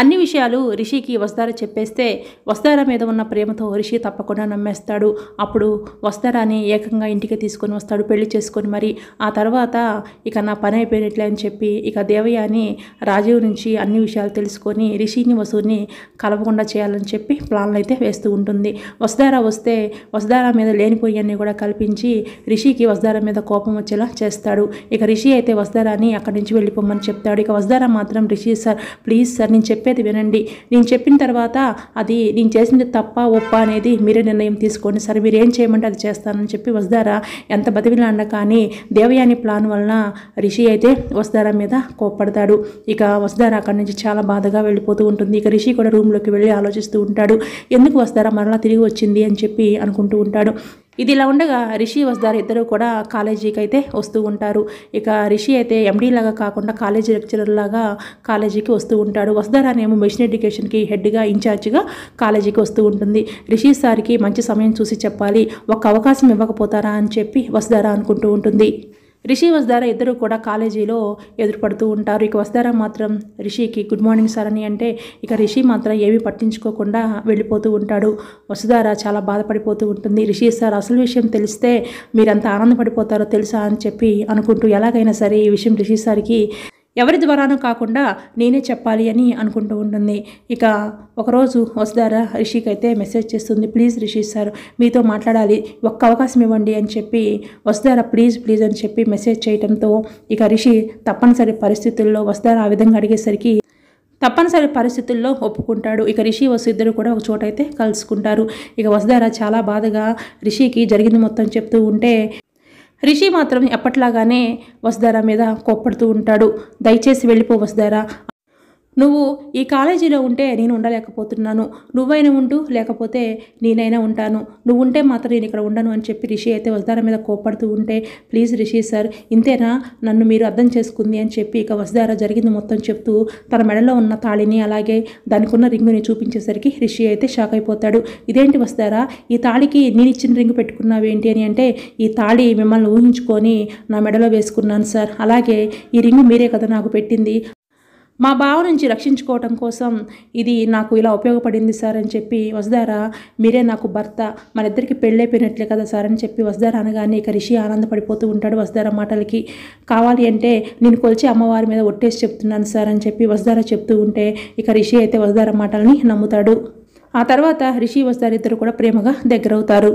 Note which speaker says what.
Speaker 1: అన్ని విషయాలు రిషికి వస్తార చెప్పేస్తే వస్తార మీద ఉన్న ప్రేమతో రిషి తప్పకుండా నమ్మేస్తాడు అప్పుడు వస్తారాని ఏకంగా ఇంటికి తీసుకొని వస్తాడు పెళ్లి చేసుకొని మరి ఆ తర్వాత ఇక నా పని అయిపోయినట్లే అని చెప్పి ఇక దేవయాని రాజీవ్ నుంచి అన్ని విషయాలు తెలుసుకొని రిషిని వసూని కలవకుండా చేయాలని చెప్పి ప్లాన్లు అయితే వేస్తూ ఉంటుంది వసుధార వస్తే వసుధార మీద లేనిపోయన్ని కూడా కల్పించి రిషికి వసుధార మీద కోపం వచ్చేలా చేస్తాడు ఇక రిషి అయితే అని అక్కడి నుంచి వెళ్ళిపోమని చెప్తాడు ఇక వసుధార మాత్రం రిషి సార్ ప్లీజ్ సార్ నేను చెప్పి చెప్పేది వినండి నేను చెప్పిన తర్వాత అది నేను చేసింది తప్ప ఒప్ప అనేది మీరే నిర్ణయం తీసుకోండి సరే ఏం చేయమంటే అది చేస్తానని చెప్పి వస్తారా ఎంత బతివిలాండ కానీ దేవయాని ప్లాన్ వలన రిషి అయితే వస్తారా మీద కోప్పడతాడు ఇక వస్తారా అక్కడి నుంచి చాలా బాధగా వెళ్ళిపోతూ ఉంటుంది ఇక రిషి కూడా రూమ్లోకి వెళ్ళి ఆలోచిస్తూ ఉంటాడు ఎందుకు వస్తారా మరలా తిరిగి వచ్చింది అని చెప్పి అనుకుంటూ ఉంటాడు ఇది ఇలా ఉండగా రిషి వస్తారు ఇద్దరు కూడా కాలేజీకి అయితే వస్తూ ఉంటారు ఇక రిషి అయితే ఎండీ లాగా కాకుండా కాలేజీ లెక్చరర్ లాగా కాలేజీకి వస్తూ ఉంటాడు వస్తార్ అనేమో మిషన్ ఎడ్యుకేషన్కి హెడ్గా ఇన్ఛార్జ్గా కాలేజీకి వస్తూ ఉంటుంది రిషి సార్కి మంచి సమయం చూసి చెప్పాలి ఒక అవకాశం ఇవ్వకపోతారా అని చెప్పి వస్తారా అనుకుంటూ ఉంటుంది రిషి వస్తారా ఇద్దరు కూడా కాలేజీలో ఎదురుపడుతూ ఉంటారు ఇక వస్తారా మాత్రం రిషికి గుడ్ మార్నింగ్ సార్ అని అంటే ఇక రిషి మాత్రం ఏమీ పట్టించుకోకుండా వెళ్ళిపోతూ ఉంటాడు వసుదారా చాలా బాధపడిపోతూ ఉంటుంది రిషి సార్ అసలు విషయం తెలిస్తే మీరంత ఆనందపడిపోతారో తెలుసా అని చెప్పి అనుకుంటూ ఎలాగైనా సరే ఈ విషయం రిషి సార్కి ఎవరి ద్వారానూ కాకుండా నేనే చెప్పాలి అని అనుకుంటూ ఉంటుంది ఇక ఒకరోజు వసుదారా రిషికి అయితే మెసేజ్ చేస్తుంది ప్లీజ్ రిషి సార్ మీతో మాట్లాడాలి ఒక్క అవకాశం ఇవ్వండి అని చెప్పి వసుదారా ప్లీజ్ ప్లీజ్ అని చెప్పి మెసేజ్ చేయడంతో ఇక రిషి తప్పనిసరి పరిస్థితుల్లో వసుదారా ఆ విధంగా అడిగేసరికి తప్పనిసరి పరిస్థితుల్లో ఒప్పుకుంటాడు ఇక రిషి వసు ఇద్దరు కూడా ఒక చోట అయితే కలుసుకుంటారు ఇక వసుదారా చాలా బాధగా రిషికి జరిగింది మొత్తం చెప్తూ ఉంటే రిషి మాత్రం ఎప్పట్లాగానే వసుధార మీద కోప్పడుతూ ఉంటాడు దయచేసి వెళ్ళిపో వసుధార నువ్వు ఈ కాలేజీలో ఉంటే నేను ఉండలేకపోతున్నాను నువ్వైనా ఉంటూ లేకపోతే నేనైనా ఉంటాను నువ్వు ఉంటే మాత్రం నేను ఇక్కడ ఉండను అని చెప్పి రిషి అయితే వసుధార మీద కోపడుతూ ఉంటే ప్లీజ్ రిషి సార్ ఇంతేనా నన్ను మీరు అర్థం చేసుకుంది అని చెప్పి ఇక వసుధార జరిగింది మొత్తం చెప్తూ తన మెడలో ఉన్న తాళిని అలాగే దానికి ఉన్న రింగుని చూపించేసరికి రిషి అయితే షాక్ అయిపోతాడు ఇదేంటి వసుధార ఈ తాళికి నేను ఇచ్చిన రింగు ఏంటి అని అంటే ఈ తాళి మిమ్మల్ని ఊహించుకొని నా మెడలో వేసుకున్నాను సార్ అలాగే ఈ రింగు మీరే కదా నాకు పెట్టింది మా బావ నుంచి రక్షించుకోవటం కోసం ఇది నాకు ఇలా ఉపయోగపడింది సార్ అని చెప్పి వసుధారా మీరే నాకు భర్త మన ఇద్దరికి పెళ్ళైపోయినట్లే కదా సార్ అని చెప్పి వసుధార అనగానే ఇక రిషి ఆనందపడిపోతూ ఉంటాడు వసుధార మాటలకి కావాలి అంటే నేను కొలిచి అమ్మవారి మీద ఒట్టేసి చెప్తున్నాను సార్ అని చెప్పి వసుధార చెప్తూ ఉంటే ఇక రిషి అయితే వసుధార మాటలని నమ్ముతాడు ఆ తర్వాత రిషి వసుధార ఇద్దరు కూడా ప్రేమగా దగ్గరవుతారు